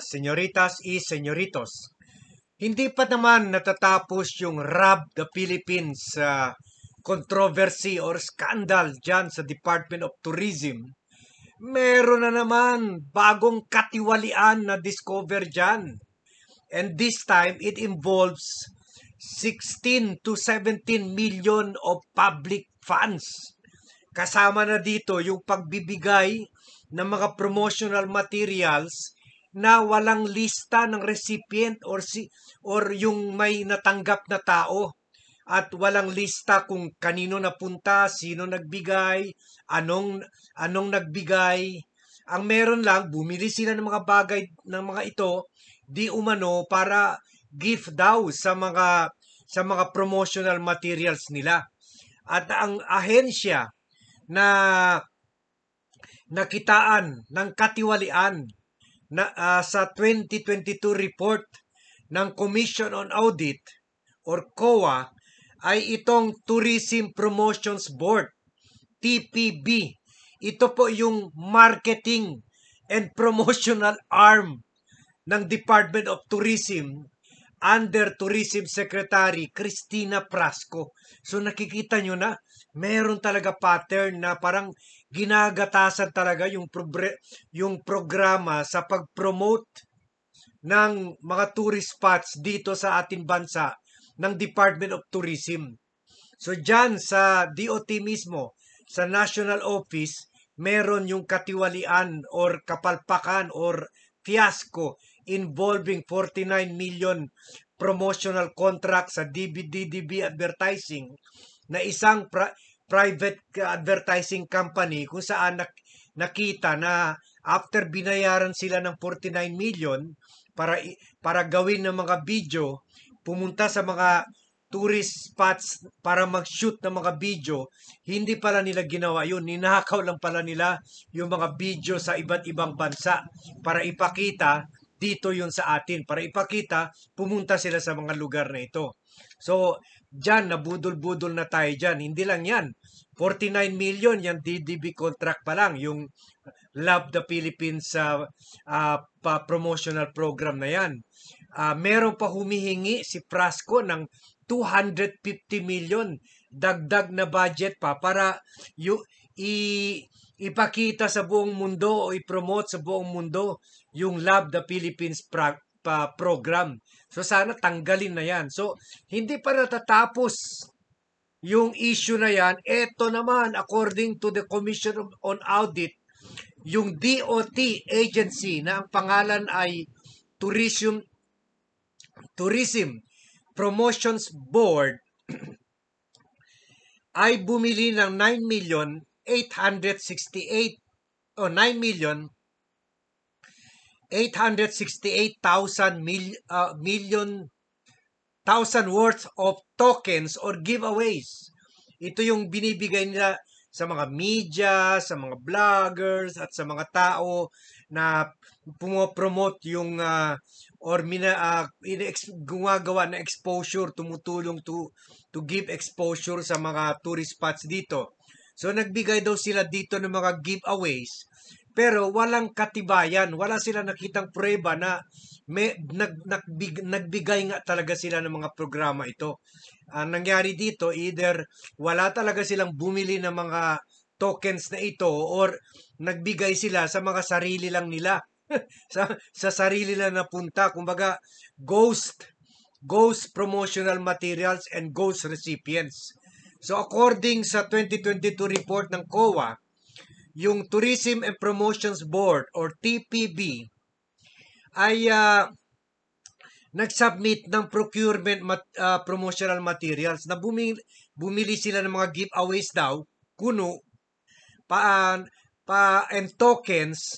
señoritas y señoritos. Hindi pa naman natatapos yung Rob the Philippines uh, controversy or scandal dyan sa Department of Tourism. Meron na naman bagong katiwalian na discover dyan. And this time, it involves 16 to 17 million of public funds. Kasama na dito yung pagbibigay ng mga promotional materials na walang lista ng recipient or si or yung may natanggap na tao at walang lista kung kanino napunta, sino nagbigay, anong anong nagbigay. Ang meron lang bumili sila ng mga bagay ng mga ito di umano para gift daw sa mga sa mga promotional materials nila. At ang ahensya na nakitaan ng katiwalian na, uh, sa 2022 report ng Commission on Audit or COA ay itong Tourism Promotions Board, TPB. Ito po yung marketing and promotional arm ng Department of Tourism under Tourism Secretary Cristina Prasco. So nakikita nyo na, meron talaga pattern na parang ginagatasan talaga yung probre- yung programa sa pag-promote ng mga tourist spots dito sa ating bansa ng Department of Tourism. So diyan sa DOT mismo, sa National Office, meron yung katiwalian or kapalpakan or fiasco involving 49 million promotional contract sa DBDDB advertising na isang pra- private advertising company kung saan nak- nakita na after binayaran sila ng 49 million para para gawin ng mga video, pumunta sa mga tourist spots para mag-shoot ng mga video, hindi pala nila ginawa yun. Ninakaw lang pala nila yung mga video sa iba't ibang bansa para ipakita dito yun sa atin. Para ipakita, pumunta sila sa mga lugar na ito. So, Diyan, nabudol-budol na tayo dyan. Hindi lang yan. 49 million, yung DDB contract pa lang. Yung Love the Philippines uh, uh, pa promotional program na yan. Uh, meron pa humihingi si Frasco ng 250 million dagdag na budget pa para yu, i, ipakita sa buong mundo o i-promote sa buong mundo yung Love the Philippines pra- uh, program. So sana tanggalin na yan. So hindi pa natatapos yung issue na yan. Ito naman, according to the Commission on Audit, yung DOT agency na ang pangalan ay Tourism Tourism Promotions Board ay bumili ng 9,868 o 9 million 868,000 mil, uh, million thousand worth of tokens or giveaways. Ito yung binibigay nila sa mga media, sa mga vloggers, at sa mga tao na pumopromote yung uh, or mina, uh, gumagawa na exposure, tumutulong to, to give exposure sa mga tourist spots dito. So nagbigay daw sila dito ng mga giveaways pero walang katibayan, wala sila nakitang prueba na may, nag, nagbig, nagbigay nga talaga sila ng mga programa ito. Ang nangyari dito, either wala talaga silang bumili ng mga tokens na ito or nagbigay sila sa mga sarili lang nila. sa, sa sarili lang na punta. Kumbaga, ghost, ghost promotional materials and ghost recipients. So according sa 2022 report ng COA, yung Tourism and Promotions Board or TPB ay uh, nag-submit ng procurement mat, uh, promotional materials na bumili, bumili sila ng mga giveaways daw, kuno, pa, ah, pa and tokens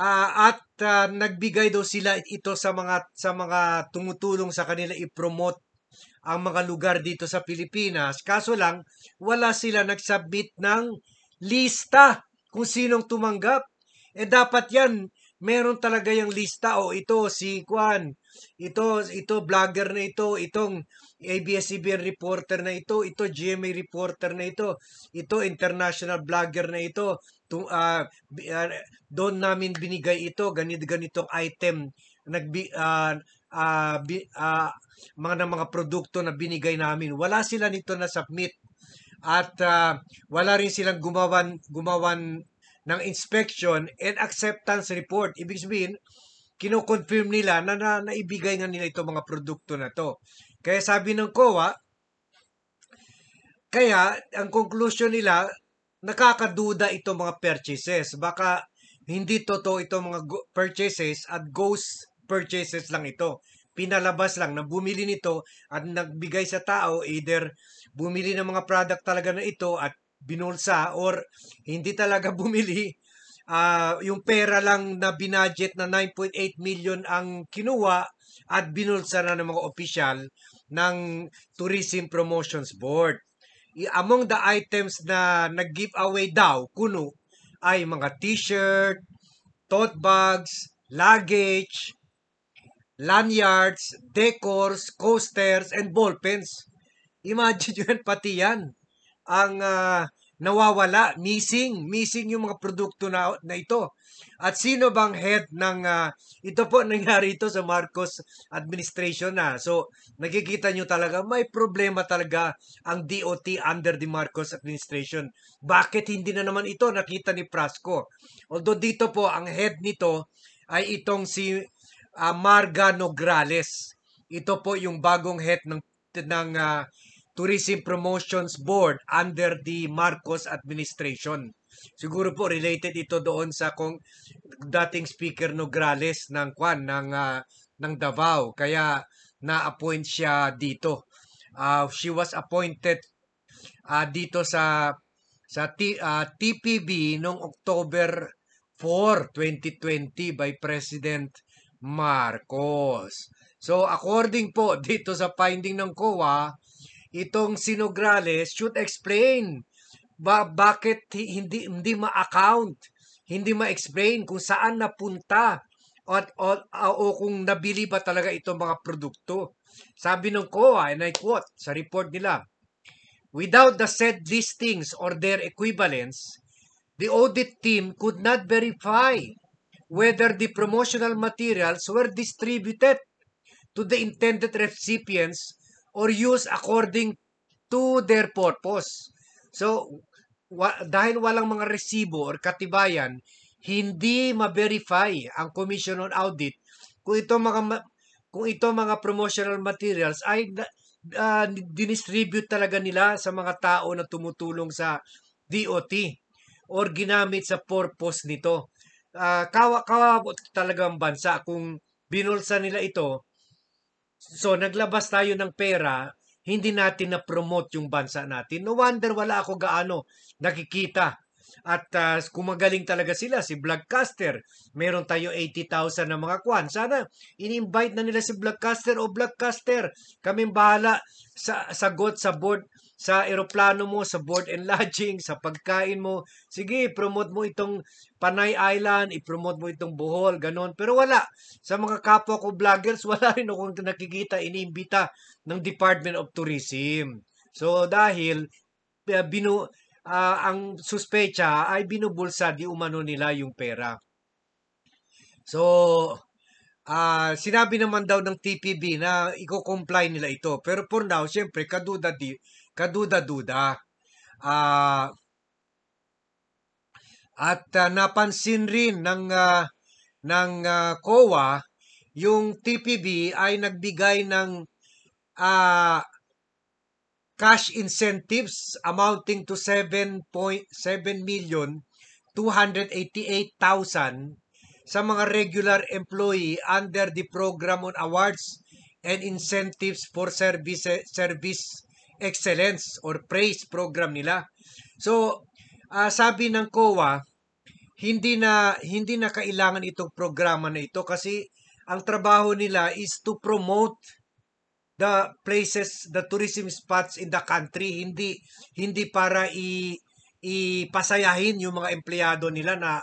uh, at uh, nagbigay daw sila ito sa mga sa mga tumutulong sa kanila i-promote ang mga lugar dito sa Pilipinas. Kaso lang wala sila nag-submit ng lista kung sinong tumanggap. Eh dapat yan, meron talaga yung lista. O oh, ito, si Kwan, ito, ito, vlogger na ito, itong ABS-CBN reporter na ito, ito, GMA reporter na ito, ito, international vlogger na ito, to, uh, uh, doon namin binigay ito, ganito, ganitong item, nagbi, uh, uh, uh, mga ng mga produkto na binigay namin. Wala sila nito na submit at uh, wala rin silang gumawan, gumawan ng inspection and acceptance report. Ibig sabihin, kino-confirm nila na, na naibigay nga nila itong mga produkto na to. Kaya sabi ng COA, kaya ang conclusion nila, nakakaduda itong mga purchases. Baka hindi totoo itong mga purchases at ghost purchases lang ito pinalabas lang na bumili nito at nagbigay sa tao either bumili ng mga product talaga na ito at binulsa or hindi talaga bumili uh, yung pera lang na binudget na 9.8 million ang kinuha at binulsa na ng mga opisyal ng Tourism Promotions Board. Among the items na nag-giveaway daw, kuno, ay mga t-shirt, tote bags, luggage, lanyards, decors, coasters, and ballpens. Imagine yun, pati yan. Ang uh, nawawala, missing, missing yung mga produkto na, na ito. At sino bang head ng, uh, ito po nangyari ito sa Marcos administration na. Ah. So, nakikita nyo talaga, may problema talaga ang DOT under the Marcos administration. Bakit hindi na naman ito nakita ni Prasco? Although dito po, ang head nito ay itong si uh, Marga Nograles. Ito po yung bagong head ng ng uh, Tourism Promotions Board under the Marcos administration. Siguro po related ito doon sa kung dating speaker Nograles ng kwan ng uh, ng Davao kaya na-appoint siya dito. Uh, she was appointed uh, dito sa sa T, uh, TPB noong October 4, 2020 by President Marcos. So according po dito sa finding ng COA, itong Sinograles should explain ba bakit hindi hindi ma-account, hindi ma-explain kung saan napunta at o, o kung nabili ba talaga itong mga produkto. Sabi ng COA, and I quote sa report nila, Without the said listings or their equivalents, the audit team could not verify whether the promotional materials were distributed to the intended recipients or used according to their purpose. So, wa- dahil walang mga resibo or katibayan, hindi ma-verify ang Commission on Audit kung ito mga kung ito mga promotional materials ay uh, dinistribute talaga nila sa mga tao na tumutulong sa DOT or ginamit sa purpose nito uh, kawa kawabot talagang bansa kung binulsa nila ito. So naglabas tayo ng pera, hindi natin na-promote yung bansa natin. No wonder wala ako gaano nakikita. At uh, kumagaling talaga sila, si Vlogcaster. Meron tayo 80,000 na mga kwan. Sana in-invite na nila si Vlogcaster o Vlogcaster. Kaming bahala sa sagot sa board sa eroplano mo, sa board and lodging, sa pagkain mo. Sige, promote mo itong Panay Island, i-promote mo itong Bohol, ganon. Pero wala. Sa mga kapwa ko vloggers, wala rin akong nakikita, iniimbita ng Department of Tourism. So, dahil uh, binu, uh, ang suspecha ay binubulsa di umano nila yung pera. So, uh, sinabi naman daw ng TPB na i-comply nila ito. Pero for now, syempre, kaduda di, kaduda-duda. Uh, at uh, napansin rin ng uh, ng uh, COA yung TPB ay nagbigay ng uh, cash incentives amounting to 7.7 million 288,000 sa mga regular employee under the program on awards and incentives for service service excellence or praise program nila. So, uh, sabi ng COA, hindi na hindi na kailangan itong programa na ito kasi ang trabaho nila is to promote the places, the tourism spots in the country, hindi hindi para i ipasayahin yung mga empleyado nila na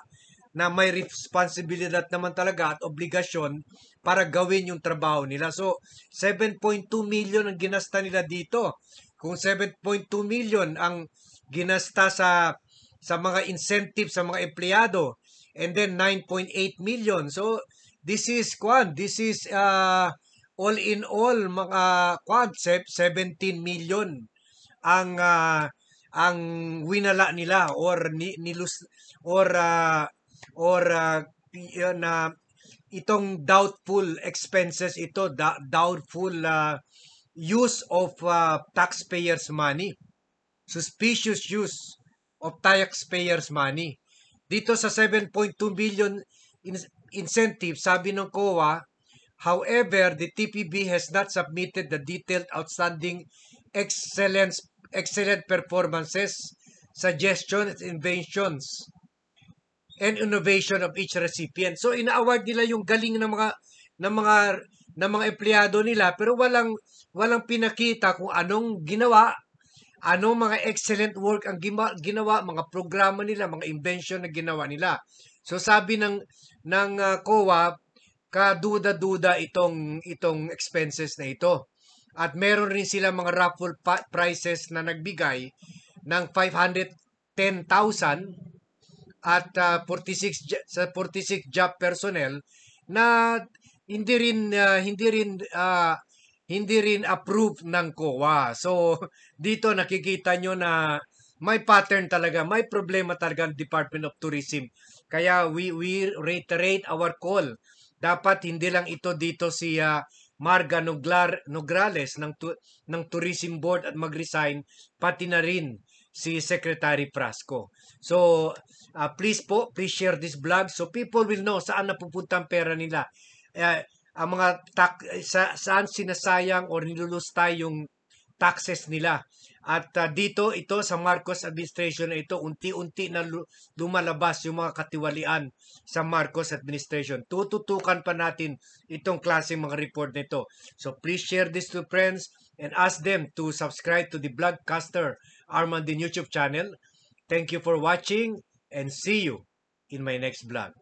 na may responsibility naman talaga at obligasyon para gawin yung trabaho nila. So, 7.2 million ang ginasta nila dito. Kung 7.2 million ang ginasta sa sa mga incentive sa mga empleyado and then 9.8 million. So this is kwan, this is uh, all in all mga kwan 17 million ang uh, ang winala nila or ni, nilus or uh, or uh, na itong doubtful expenses ito da, doubtful uh, use of uh, taxpayers' money. Suspicious use of taxpayers' money. Dito sa 7.2 billion in incentive, sabi ng COA, however, the TPB has not submitted the detailed outstanding excellence excellent performances, suggestions, inventions, and innovation of each recipient. So ina-award nila yung galing ng mga ng mga ng mga empleyado nila pero walang walang pinakita kung anong ginawa, anong mga excellent work ang ginawa, mga programa nila, mga invention na ginawa nila. So sabi ng ng uh, COA, kaduda-duda itong itong expenses na ito. At meron rin sila mga raffle prices na nagbigay ng 510,000 at uh, ah, 46 sa 46 job personnel na hindi rin uh, hindi rin uh, hindi rin approved ng COA. So, dito nakikita nyo na may pattern talaga, may problema talaga ang Department of Tourism. Kaya we, we reiterate our call. Dapat hindi lang ito dito si uh, Marga Noglar, Nograles ng, tu, ng Tourism Board at mag-resign, pati na rin si Secretary Frasco. So, uh, please po, please share this vlog so people will know saan napupunta ang pera nila. Uh, ang mga tak, eh, sa, saan sinasayang o nilulustay yung taxes nila. At uh, dito ito sa Marcos administration na ito unti-unti na lumalabas yung mga katiwalian sa Marcos administration. Tututukan pa natin itong klase mga report nito. So please share this to friends and ask them to subscribe to the Blogcaster Armandin YouTube channel. Thank you for watching and see you in my next blog.